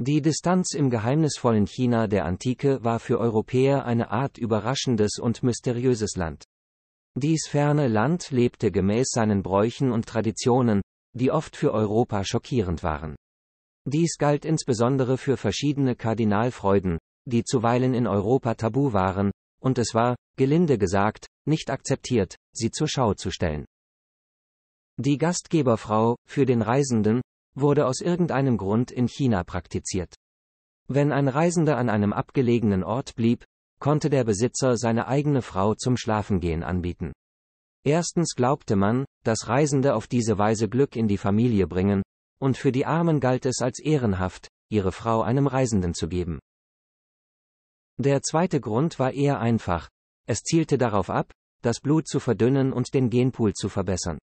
Die Distanz im geheimnisvollen China der Antike war für Europäer eine Art überraschendes und mysteriöses Land. Dies ferne Land lebte gemäß seinen Bräuchen und Traditionen, die oft für Europa schockierend waren. Dies galt insbesondere für verschiedene Kardinalfreuden, die zuweilen in Europa tabu waren, und es war, gelinde gesagt, nicht akzeptiert, sie zur Schau zu stellen. Die Gastgeberfrau, für den Reisenden, wurde aus irgendeinem Grund in China praktiziert. Wenn ein Reisender an einem abgelegenen Ort blieb, konnte der Besitzer seine eigene Frau zum Schlafengehen anbieten. Erstens glaubte man, dass Reisende auf diese Weise Glück in die Familie bringen, und für die Armen galt es als ehrenhaft, ihre Frau einem Reisenden zu geben. Der zweite Grund war eher einfach, es zielte darauf ab, das Blut zu verdünnen und den Genpool zu verbessern.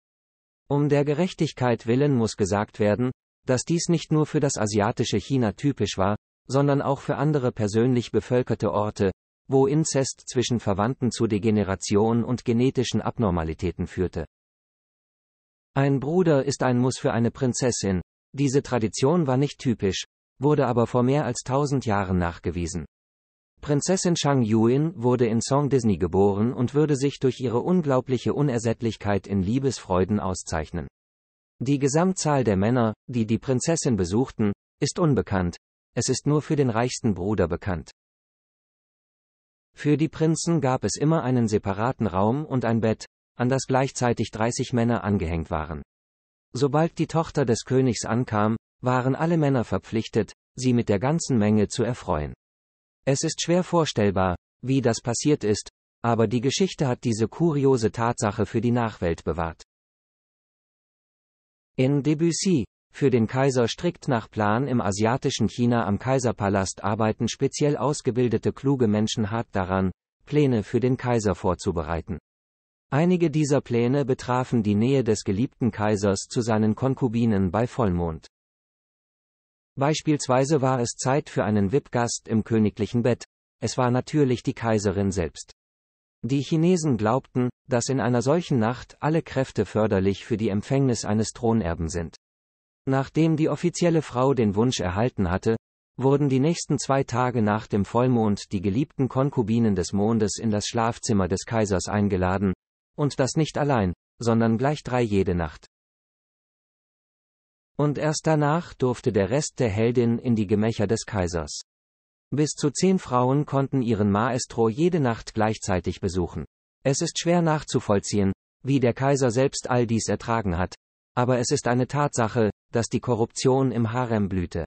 Um der Gerechtigkeit willen muss gesagt werden, dass dies nicht nur für das asiatische China typisch war, sondern auch für andere persönlich bevölkerte Orte, wo Inzest zwischen Verwandten zu Degeneration und genetischen Abnormalitäten führte. Ein Bruder ist ein Muss für eine Prinzessin, diese Tradition war nicht typisch, wurde aber vor mehr als tausend Jahren nachgewiesen. Prinzessin Shang Yuin wurde in Song Disney geboren und würde sich durch ihre unglaubliche Unersättlichkeit in Liebesfreuden auszeichnen. Die Gesamtzahl der Männer, die die Prinzessin besuchten, ist unbekannt, es ist nur für den reichsten Bruder bekannt. Für die Prinzen gab es immer einen separaten Raum und ein Bett, an das gleichzeitig 30 Männer angehängt waren. Sobald die Tochter des Königs ankam, waren alle Männer verpflichtet, sie mit der ganzen Menge zu erfreuen. Es ist schwer vorstellbar, wie das passiert ist, aber die Geschichte hat diese kuriose Tatsache für die Nachwelt bewahrt. In Debussy, für den Kaiser strikt nach Plan im asiatischen China am Kaiserpalast arbeiten speziell ausgebildete kluge Menschen hart daran, Pläne für den Kaiser vorzubereiten. Einige dieser Pläne betrafen die Nähe des geliebten Kaisers zu seinen Konkubinen bei Vollmond. Beispielsweise war es Zeit für einen VIP-Gast im königlichen Bett. Es war natürlich die Kaiserin selbst. Die Chinesen glaubten, dass in einer solchen Nacht alle Kräfte förderlich für die Empfängnis eines Thronerben sind. Nachdem die offizielle Frau den Wunsch erhalten hatte, wurden die nächsten zwei Tage nach dem Vollmond die geliebten Konkubinen des Mondes in das Schlafzimmer des Kaisers eingeladen, und das nicht allein, sondern gleich drei jede Nacht. Und erst danach durfte der Rest der Heldin in die Gemächer des Kaisers. Bis zu zehn Frauen konnten ihren Maestro jede Nacht gleichzeitig besuchen. Es ist schwer nachzuvollziehen, wie der Kaiser selbst all dies ertragen hat, aber es ist eine Tatsache, dass die Korruption im Harem blühte.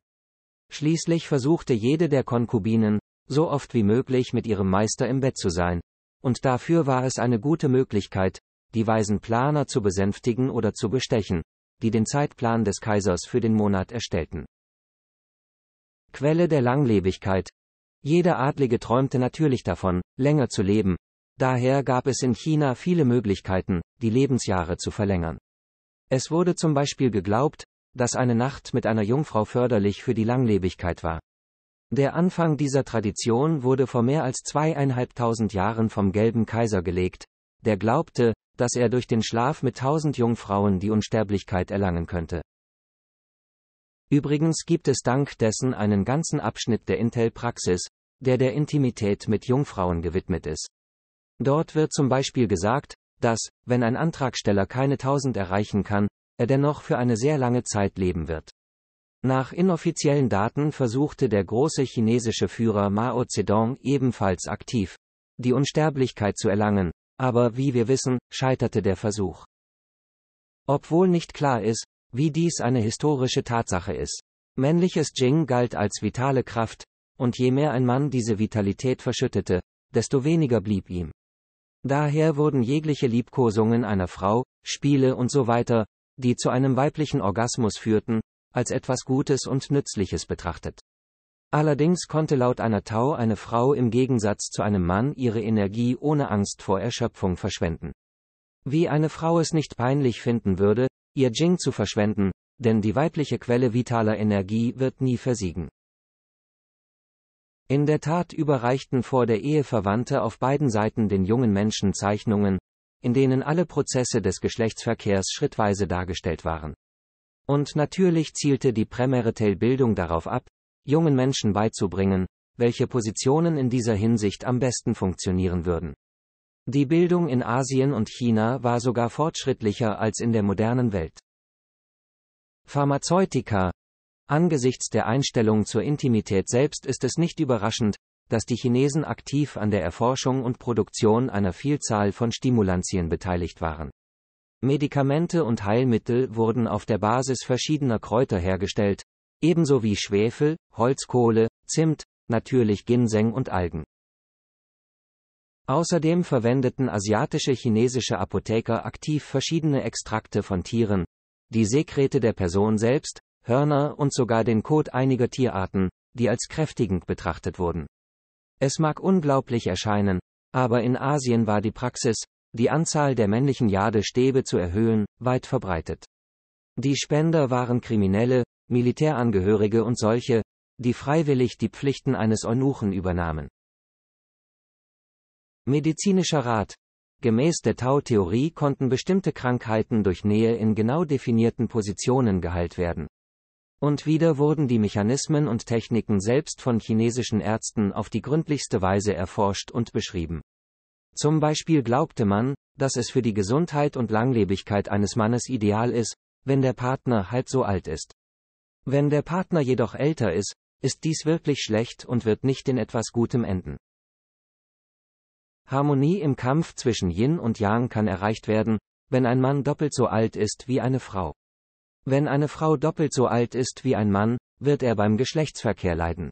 Schließlich versuchte jede der Konkubinen, so oft wie möglich mit ihrem Meister im Bett zu sein, und dafür war es eine gute Möglichkeit, die weisen Planer zu besänftigen oder zu bestechen, die den Zeitplan des Kaisers für den Monat erstellten. Quelle der Langlebigkeit. Jeder Adlige träumte natürlich davon, länger zu leben, daher gab es in China viele Möglichkeiten, die Lebensjahre zu verlängern. Es wurde zum Beispiel geglaubt, dass eine Nacht mit einer Jungfrau förderlich für die Langlebigkeit war. Der Anfang dieser Tradition wurde vor mehr als zweieinhalbtausend Jahren vom gelben Kaiser gelegt, der glaubte, dass er durch den Schlaf mit tausend Jungfrauen die Unsterblichkeit erlangen könnte. Übrigens gibt es dank dessen einen ganzen Abschnitt der Intel-Praxis, der der Intimität mit Jungfrauen gewidmet ist. Dort wird zum Beispiel gesagt, dass, wenn ein Antragsteller keine tausend erreichen kann, er dennoch für eine sehr lange Zeit leben wird. Nach inoffiziellen Daten versuchte der große chinesische Führer Mao Zedong ebenfalls aktiv, die Unsterblichkeit zu erlangen, aber wie wir wissen, scheiterte der Versuch. Obwohl nicht klar ist, wie dies eine historische Tatsache ist. Männliches Jing galt als vitale Kraft, und je mehr ein Mann diese Vitalität verschüttete, desto weniger blieb ihm. Daher wurden jegliche Liebkosungen einer Frau, Spiele und so weiter, die zu einem weiblichen Orgasmus führten, als etwas Gutes und Nützliches betrachtet. Allerdings konnte laut einer Tau eine Frau im Gegensatz zu einem Mann ihre Energie ohne Angst vor Erschöpfung verschwenden. Wie eine Frau es nicht peinlich finden würde, ihr Jing zu verschwenden, denn die weibliche Quelle vitaler Energie wird nie versiegen. In der Tat überreichten vor der Ehe Verwandte auf beiden Seiten den jungen Menschen Zeichnungen, in denen alle Prozesse des Geschlechtsverkehrs schrittweise dargestellt waren. Und natürlich zielte die Prämarital-Bildung darauf ab, jungen Menschen beizubringen, welche Positionen in dieser Hinsicht am besten funktionieren würden. Die Bildung in Asien und China war sogar fortschrittlicher als in der modernen Welt. Pharmazeutika. Angesichts der Einstellung zur Intimität selbst ist es nicht überraschend, dass die Chinesen aktiv an der Erforschung und Produktion einer Vielzahl von Stimulantien beteiligt waren. Medikamente und Heilmittel wurden auf der Basis verschiedener Kräuter hergestellt, ebenso wie Schwefel, Holzkohle, Zimt, natürlich Ginseng und Algen. Außerdem verwendeten asiatische chinesische Apotheker aktiv verschiedene Extrakte von Tieren, die Sekrete der Person selbst, Hörner und sogar den Kot einiger Tierarten, die als kräftigend betrachtet wurden. Es mag unglaublich erscheinen, aber in Asien war die Praxis, die Anzahl der männlichen Jadestäbe zu erhöhen, weit verbreitet. Die Spender waren Kriminelle, Militärangehörige und solche, die freiwillig die Pflichten eines Eunuchen übernahmen. Medizinischer Rat. Gemäß der Tau-Theorie konnten bestimmte Krankheiten durch Nähe in genau definierten Positionen geheilt werden. Und wieder wurden die Mechanismen und Techniken selbst von chinesischen Ärzten auf die gründlichste Weise erforscht und beschrieben. Zum Beispiel glaubte man, dass es für die Gesundheit und Langlebigkeit eines Mannes ideal ist, wenn der Partner halt so alt ist. Wenn der Partner jedoch älter ist, ist dies wirklich schlecht und wird nicht in etwas Gutem enden. Harmonie im Kampf zwischen Yin und Yang kann erreicht werden, wenn ein Mann doppelt so alt ist wie eine Frau. Wenn eine Frau doppelt so alt ist wie ein Mann, wird er beim Geschlechtsverkehr leiden.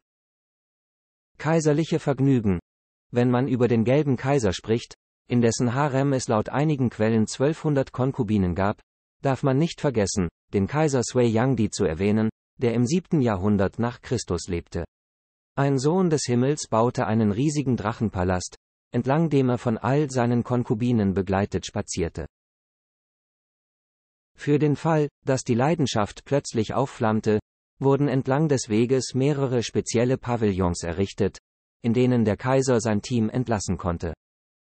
Kaiserliche Vergnügen. Wenn man über den gelben Kaiser spricht, in dessen Harem es laut einigen Quellen 1200 Konkubinen gab, darf man nicht vergessen, den Kaiser Sui Yangdi zu erwähnen, der im 7. Jahrhundert nach Christus lebte. Ein Sohn des Himmels baute einen riesigen Drachenpalast, entlang dem er von all seinen Konkubinen begleitet spazierte. Für den Fall, dass die Leidenschaft plötzlich aufflammte, wurden entlang des Weges mehrere spezielle Pavillons errichtet, in denen der Kaiser sein Team entlassen konnte.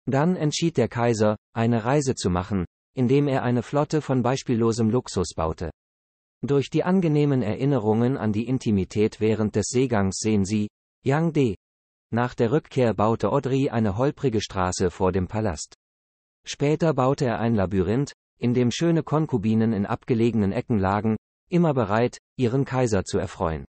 Dann entschied der Kaiser, eine Reise zu machen, indem er eine Flotte von beispiellosem Luxus baute. Durch die angenehmen Erinnerungen an die Intimität während des Seegangs sehen sie, Yang De. Nach der Rückkehr baute Audrey eine holprige Straße vor dem Palast. Später baute er ein Labyrinth, in dem schöne Konkubinen in abgelegenen Ecken lagen, immer bereit, ihren Kaiser zu erfreuen.